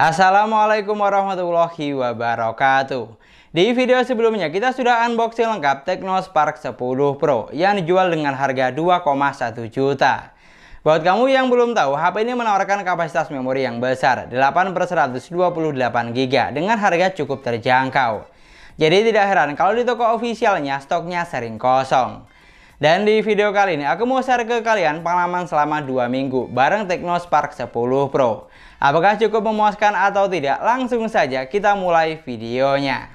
Assalamualaikum warahmatullahi wabarakatuh Di video sebelumnya kita sudah unboxing lengkap Spark 10 Pro Yang dijual dengan harga 2,1 juta Buat kamu yang belum tahu, HP ini menawarkan kapasitas memori yang besar, 8 per 128GB dengan harga cukup terjangkau. Jadi tidak heran kalau di toko ofisialnya stoknya sering kosong. Dan di video kali ini aku mau share ke kalian pengalaman selama 2 minggu bareng Spark 10 Pro. Apakah cukup memuaskan atau tidak? Langsung saja kita mulai videonya.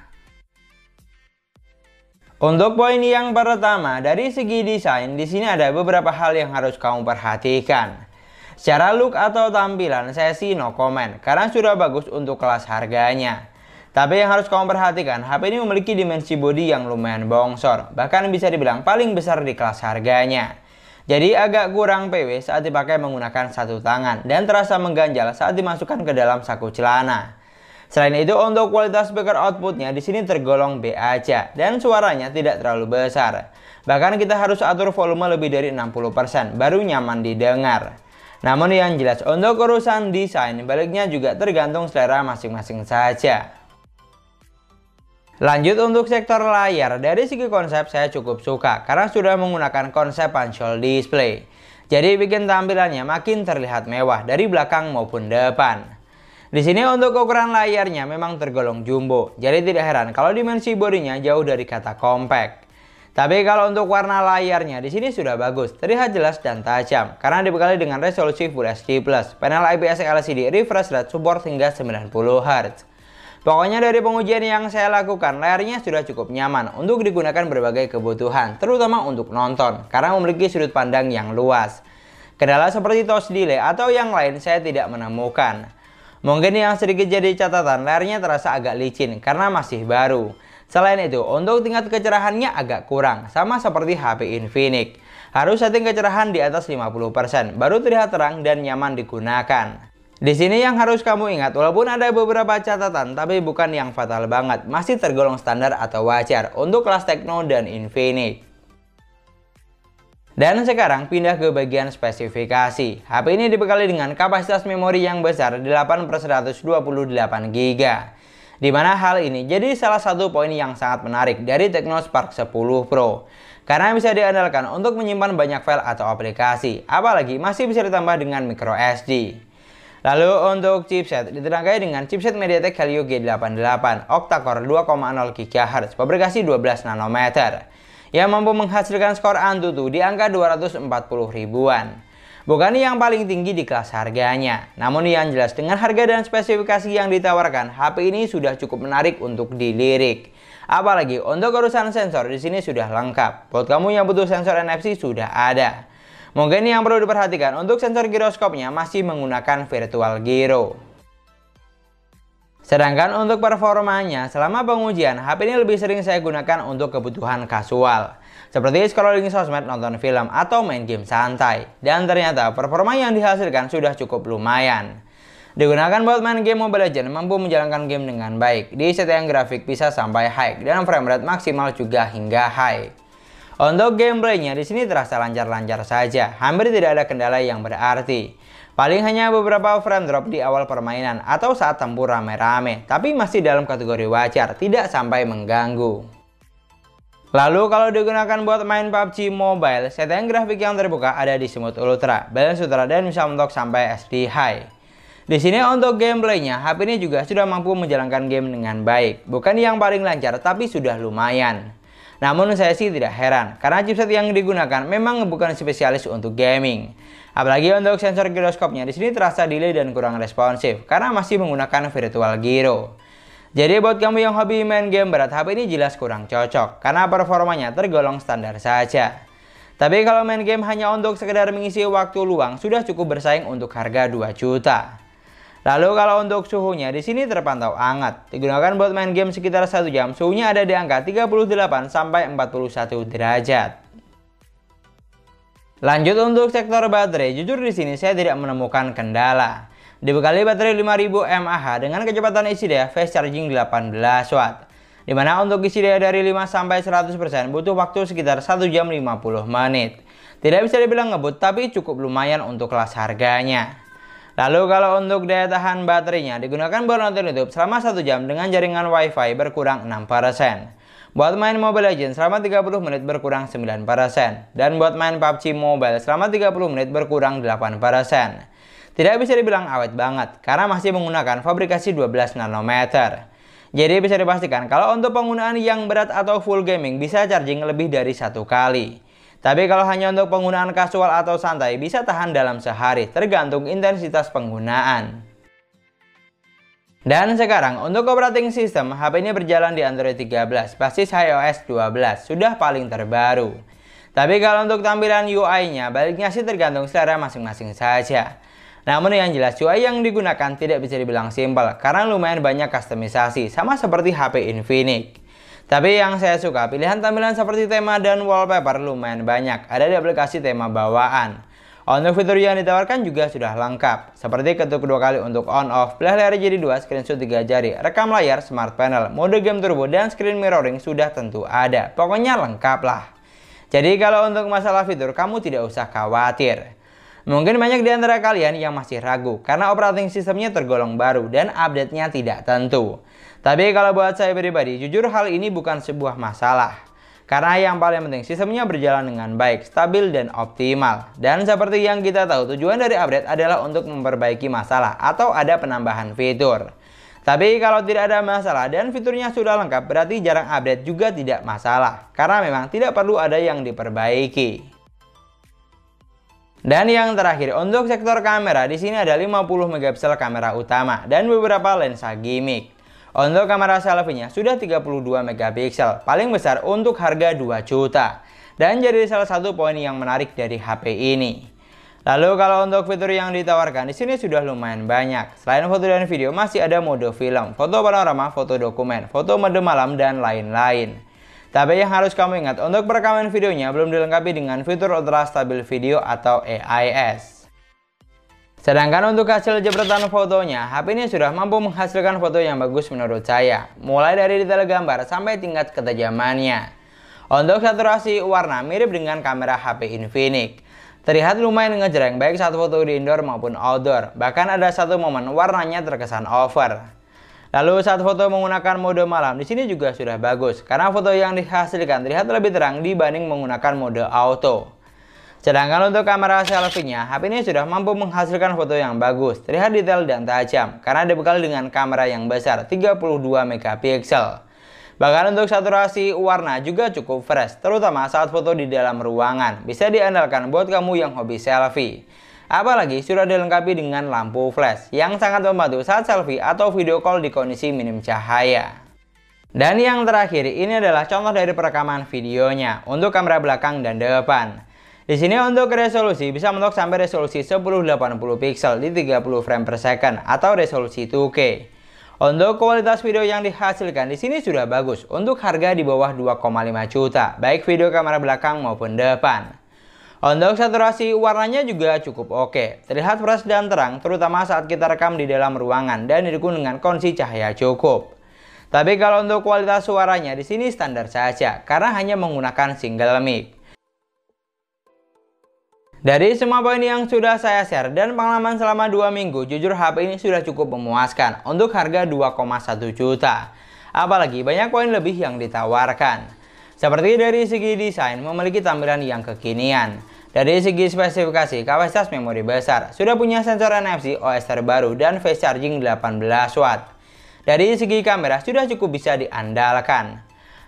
Untuk poin yang pertama, dari segi desain, di sini ada beberapa hal yang harus kamu perhatikan. Secara look atau tampilan, saya sih no comment, karena sudah bagus untuk kelas harganya. Tapi yang harus kamu perhatikan, HP ini memiliki dimensi body yang lumayan bongsor, bahkan bisa dibilang paling besar di kelas harganya. Jadi agak kurang PW saat dipakai menggunakan satu tangan dan terasa mengganjal saat dimasukkan ke dalam saku celana. Selain itu untuk kualitas speaker outputnya di sini tergolong B aja dan suaranya tidak terlalu besar. Bahkan kita harus atur volume lebih dari 60% baru nyaman didengar. Namun yang jelas untuk urusan desain baliknya juga tergantung selera masing-masing saja. Lanjut untuk sektor layar, dari segi konsep saya cukup suka karena sudah menggunakan konsep hole display. Jadi bikin tampilannya makin terlihat mewah dari belakang maupun depan. Di sini untuk ukuran layarnya memang tergolong jumbo, jadi tidak heran kalau dimensi bodinya jauh dari kata compact. Tapi kalau untuk warna layarnya di sini sudah bagus, terlihat jelas dan tajam karena dibekali dengan resolusi Full HD+, panel IPS LCD refresh rate support hingga 90 Hz. Pokoknya dari pengujian yang saya lakukan, layarnya sudah cukup nyaman untuk digunakan berbagai kebutuhan, terutama untuk nonton, karena memiliki sudut pandang yang luas. Kendala seperti tos delay atau yang lain saya tidak menemukan. Mungkin yang sedikit jadi catatan, layarnya terasa agak licin karena masih baru. Selain itu, untuk tingkat kecerahannya agak kurang, sama seperti HP Infinix. Harus setting kecerahan di atas 50%, baru terlihat terang dan nyaman digunakan. Di sini yang harus kamu ingat, walaupun ada beberapa catatan, tapi bukan yang fatal banget. Masih tergolong standar atau wajar untuk kelas Tekno dan Infinix. Dan sekarang pindah ke bagian spesifikasi. HP ini dibekali dengan kapasitas memori yang besar 8 per 128 GB. Di mana hal ini jadi salah satu poin yang sangat menarik dari Tekno Spark 10 Pro. Karena bisa diandalkan untuk menyimpan banyak file atau aplikasi, apalagi masih bisa ditambah dengan micro SD. Lalu untuk chipset ditenagai dengan chipset MediaTek Helio G88 octa-core 2,0 GHz pabrikasi 12 nanometer yang mampu menghasilkan skor Antutu di angka 240 ribuan. Bukan yang paling tinggi di kelas harganya, namun yang jelas dengan harga dan spesifikasi yang ditawarkan, HP ini sudah cukup menarik untuk dilirik. Apalagi untuk urusan sensor di sini sudah lengkap. Buat kamu yang butuh sensor NFC sudah ada. Mungkin yang perlu diperhatikan untuk sensor giroskopnya masih menggunakan virtual gyro. Sedangkan untuk performanya, selama pengujian, HP ini lebih sering saya gunakan untuk kebutuhan kasual. Seperti scrolling sosmed, nonton film, atau main game santai. Dan ternyata performa yang dihasilkan sudah cukup lumayan. Digunakan buat main game Mobile Legends, mampu menjalankan game dengan baik. Di setting grafik bisa sampai high, dan frame rate maksimal juga hingga high. Untuk gameplaynya di sini terasa lancar-lancar saja, hampir tidak ada kendala yang berarti. Paling hanya beberapa frame drop di awal permainan atau saat tempur rame-rame, tapi masih dalam kategori wajar, tidak sampai mengganggu. Lalu kalau digunakan buat main PUBG Mobile, setting grafik yang terbuka ada di Smooth Ultra, Balance Ultra, dan bisa untuk sampai SD High. Di sini untuk gameplaynya, HP ini juga sudah mampu menjalankan game dengan baik. Bukan yang paling lancar, tapi sudah lumayan. Namun saya sih tidak heran, karena chipset yang digunakan memang bukan spesialis untuk gaming. Apalagi untuk sensor giroskopnya, di sini terasa delay dan kurang responsif, karena masih menggunakan virtual gyro. Jadi buat kamu yang hobi main game berat, HP ini jelas kurang cocok, karena performanya tergolong standar saja. Tapi kalau main game hanya untuk sekedar mengisi waktu luang, sudah cukup bersaing untuk harga 2 juta. Lalu kalau untuk suhunya di sini terpantau hangat. Digunakan buat main game sekitar 1 jam, suhunya ada di angka 38 sampai 41 derajat. Lanjut untuk sektor baterai, jujur di sini saya tidak menemukan kendala. Dibekali baterai 5000 mAh dengan kecepatan isi daya fast charging 18 watt. Dimana untuk isi daya dari 5 sampai 100% butuh waktu sekitar 1 jam 50 menit. Tidak bisa dibilang ngebut tapi cukup lumayan untuk kelas harganya. Lalu kalau untuk daya tahan baterainya, digunakan buat nonton YouTube selama satu jam dengan jaringan WiFi berkurang 6%. Buat main Mobile Legends selama 30 menit berkurang 9%. Dan buat main PUBG Mobile selama 30 menit berkurang 8%. Tidak bisa dibilang awet banget, karena masih menggunakan fabrikasi 12 nanometer. Jadi bisa dipastikan kalau untuk penggunaan yang berat atau full gaming bisa charging lebih dari satu kali. Tapi kalau hanya untuk penggunaan kasual atau santai bisa tahan dalam sehari tergantung intensitas penggunaan. Dan sekarang untuk operating system HP ini berjalan di Android 13 basis iOS 12 sudah paling terbaru. Tapi kalau untuk tampilan UI-nya baliknya sih tergantung selera masing-masing saja. Namun yang jelas UI yang digunakan tidak bisa dibilang simpel karena lumayan banyak kustomisasi sama seperti HP Infinix. Tapi yang saya suka, pilihan tampilan seperti tema dan wallpaper lumayan banyak. Ada di aplikasi tema bawaan. Untuk fitur yang ditawarkan juga sudah lengkap, seperti ketuk dua kali untuk on-off, belah layar jadi dua, screenshot tiga jari, rekam layar, smart panel, mode game turbo, dan screen mirroring sudah tentu ada. Pokoknya lengkap lah. Jadi kalau untuk masalah fitur, kamu tidak usah khawatir. Mungkin banyak di antara kalian yang masih ragu karena operating sistemnya tergolong baru dan update-nya tidak tentu. Tapi kalau buat saya pribadi, jujur hal ini bukan sebuah masalah. Karena yang paling penting sistemnya berjalan dengan baik, stabil, dan optimal. Dan seperti yang kita tahu, tujuan dari update adalah untuk memperbaiki masalah atau ada penambahan fitur. Tapi kalau tidak ada masalah dan fiturnya sudah lengkap, berarti jarang update juga tidak masalah. Karena memang tidak perlu ada yang diperbaiki. Dan yang terakhir, untuk sektor kamera, di sini ada 50 mp kamera utama dan beberapa lensa gimmick. Untuk kamera selfie-nya sudah 32 megapiksel, paling besar untuk harga 2 juta. Dan jadi salah satu poin yang menarik dari HP ini. Lalu kalau untuk fitur yang ditawarkan di sini sudah lumayan banyak. Selain foto dan video, masih ada mode film, foto panorama, foto dokumen, foto mode malam dan lain-lain. Tapi yang harus kamu ingat, untuk perekaman videonya belum dilengkapi dengan fitur Ultra stabil Video atau AIS. Sedangkan untuk hasil jepretan fotonya, HP ini sudah mampu menghasilkan foto yang bagus menurut saya, mulai dari detail gambar sampai tingkat ketajamannya. Untuk saturasi warna mirip dengan kamera HP Infinix. Terlihat lumayan ngejreng baik saat foto di indoor maupun outdoor, bahkan ada satu momen warnanya terkesan over. Lalu saat foto menggunakan mode malam, di sini juga sudah bagus, karena foto yang dihasilkan terlihat lebih terang dibanding menggunakan mode auto. Sedangkan untuk kamera selfie-nya, HP ini sudah mampu menghasilkan foto yang bagus, terlihat detail dan tajam karena dibekali dengan kamera yang besar 32 mp Bahkan untuk saturasi warna juga cukup fresh, terutama saat foto di dalam ruangan. Bisa diandalkan buat kamu yang hobi selfie. Apalagi sudah dilengkapi dengan lampu flash yang sangat membantu saat selfie atau video call di kondisi minim cahaya. Dan yang terakhir ini adalah contoh dari perekaman videonya untuk kamera belakang dan depan. Di sini untuk resolusi bisa mentok sampai resolusi 1080 pixel di 30 frame per second atau resolusi 2K. Untuk kualitas video yang dihasilkan di sini sudah bagus untuk harga di bawah 2,5 juta, baik video kamera belakang maupun depan. Untuk saturasi warnanya juga cukup oke, terlihat fresh dan terang terutama saat kita rekam di dalam ruangan dan didukung dengan kondisi cahaya cukup. Tapi kalau untuk kualitas suaranya di sini standar saja karena hanya menggunakan single mic. Dari semua poin yang sudah saya share dan pengalaman selama 2 minggu, jujur HP ini sudah cukup memuaskan untuk harga 2,1 juta. Apalagi banyak poin lebih yang ditawarkan. Seperti dari segi desain, memiliki tampilan yang kekinian. Dari segi spesifikasi, kapasitas memori besar, sudah punya sensor NFC OS terbaru dan face charging 18 watt. Dari segi kamera, sudah cukup bisa diandalkan.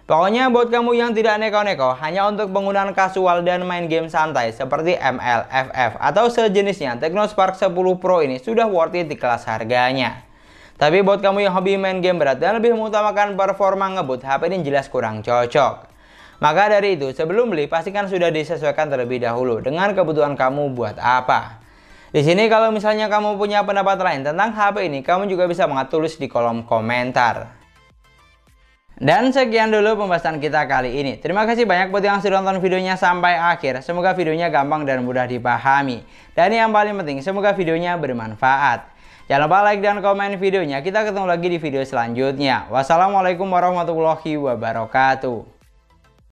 Pokoknya buat kamu yang tidak neko-neko, hanya untuk penggunaan kasual dan main game santai seperti ML, FF, atau sejenisnya, Technospark 10 Pro ini sudah worth it di kelas harganya. Tapi buat kamu yang hobi main game berat dan lebih mengutamakan performa ngebut, HP ini jelas kurang cocok. Maka dari itu, sebelum beli, pastikan sudah disesuaikan terlebih dahulu dengan kebutuhan kamu buat apa. Di sini kalau misalnya kamu punya pendapat lain tentang HP ini, kamu juga bisa mengatulis di kolom komentar. Dan sekian dulu pembahasan kita kali ini. Terima kasih banyak buat yang sudah nonton videonya sampai akhir. Semoga videonya gampang dan mudah dipahami. Dan yang paling penting, semoga videonya bermanfaat. Jangan lupa like dan komen videonya. Kita ketemu lagi di video selanjutnya. Wassalamualaikum warahmatullahi wabarakatuh.